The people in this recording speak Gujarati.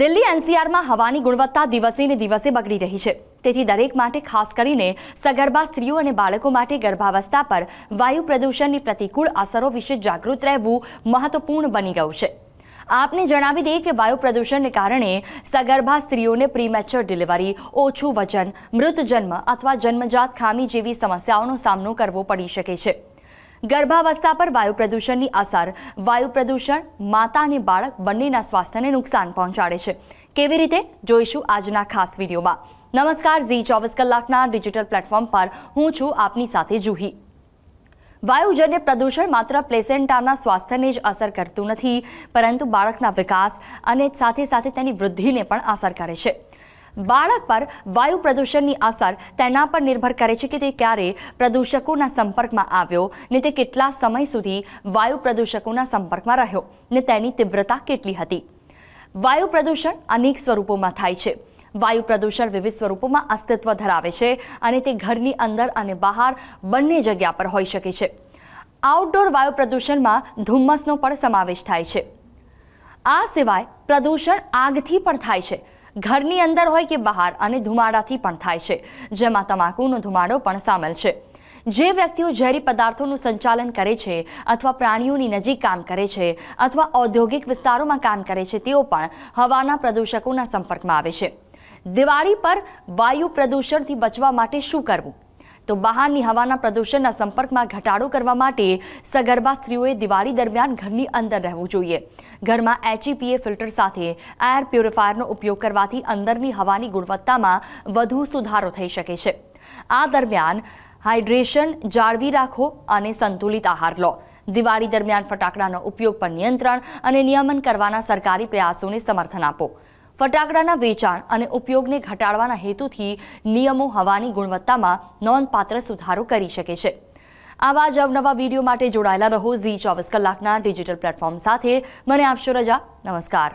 દિલ્હી એનસીઆરમાં હવાની ગુણવત્તા દિવસે ને દિવસે બગડી રહી છે તેથી દરેક માટે ખાસ કરીને સગર્ભા સ્ત્રીઓ અને બાળકો માટે ગર્ભાવસ્થા પર વાયુ પ્રદૂષણની પ્રતિકૂળ અસરો વિશે જાગૃત રહેવું મહત્વપૂર્ણ બની ગયું છે આપને જણાવી દઈએ કે વાયુ પ્રદૂષણને કારણે સગર્ભા સ્ત્રીઓને પ્રીમેચ્યોર ડિલિવરી ઓછું વજન મૃત જન્મ અથવા જન્મજાત ખામી જેવી સમસ્યાઓનો સામનો કરવો પડી શકે છે ગર્ભાવસ્થા પર વાયુ પ્રદૂષણની અસર વાયુ પ્રદૂષણ માતા અને બાળક બંનેના સ્વાસ્થ્યને નુકસાન પહોંચાડે છે કેવી રીતે જોઈશું આજના ખાસ વિડીયોમાં નમસ્કાર ઝી ચોવીસ કલાકના ડિજિટલ પ્લેટફોર્મ પર હું છું આપની સાથે જુહી વાયુજન્ય પ્રદૂષણ માત્ર પ્લેસેન્ટાના સ્વાસ્થ્યને જ અસર કરતું નથી પરંતુ બાળકના વિકાસ અને સાથે સાથે તેની વૃદ્ધિને પણ અસર કરે છે બાળક પર વાયુ પ્રદૂષણની અસર તેના પર નિર્ભર કરે છે કે તે ક્યારે પ્રદૂષકોના સંપર્કમાં આવ્યો ને તે કેટલા સમય સુધી વાયુ પ્રદૂષકોના સંપર્કમાં રહ્યો ને તેની તીવ્રતા કેટલી હતી વાયુ પ્રદૂષણ અનેક સ્વરૂપોમાં થાય છે વાયુ પ્રદૂષણ વિવિધ સ્વરૂપોમાં અસ્તિત્વ ધરાવે છે અને તે ઘરની અંદર અને બહાર બંને જગ્યા પર હોઈ શકે છે આઉટડોર વાયુ પ્રદૂષણમાં ધુમ્મસનો પણ સમાવેશ થાય છે આ સિવાય પ્રદૂષણ આગથી પણ થાય છે ઘરની અંદર હોય કે બહાર અને ધુમાડાથી પણ થાય છે જેમાં તમાકુનો ધુમાડો પણ સામેલ છે જે વ્યક્તિઓ ઝેરી પદાર્થોનું સંચાલન કરે છે અથવા પ્રાણીઓની નજીક કામ કરે છે અથવા ઔદ્યોગિક વિસ્તારોમાં કામ કરે છે તેઓ પણ હવાના પ્રદૂષકોના સંપર્કમાં આવે છે દિવાળી પર વાયુ પ્રદૂષણથી બચવા માટે શું કરવું તો બહારની હવાના પ્રદૂષણના સંપર્કમાં ઘટાડો કરવા માટે સગર્ભા સ્ત્રીઓએ દિવાળી દરમિયાન ઘરની અંદર રહેવું જોઈએ ઘરમાં એચઈપીએ e ફિલ્ટર સાથે એર પ્યુરિફાયરનો ઉપયોગ કરવાથી અંદરની હવાની ગુણવત્તામાં વધુ સુધારો થઈ શકે છે આ દરમિયાન હાઇડ્રેશન જાળવી રાખો અને સંતુલિત આહાર લો દિવાળી દરમિયાન ફટાકડાનો ઉપયોગ પર નિયંત્રણ અને નિયમન કરવાના સરકારી પ્રયાસોને સમર્થન આપો ફટાકડાના વેચાણ અને ઉપયોગને ઘટાડવાના હેતુથી નિયમો હવાની ગુણવત્તામાં નોંધપાત્ર સુધારો કરી શકે છે આવા જ અવનવા વિડીયો માટે જોડાયેલા રહો ઝી ચોવીસ કલાકના ડિજિટલ પ્લેટફોર્મ સાથે મને આપશો રજા નમસ્કાર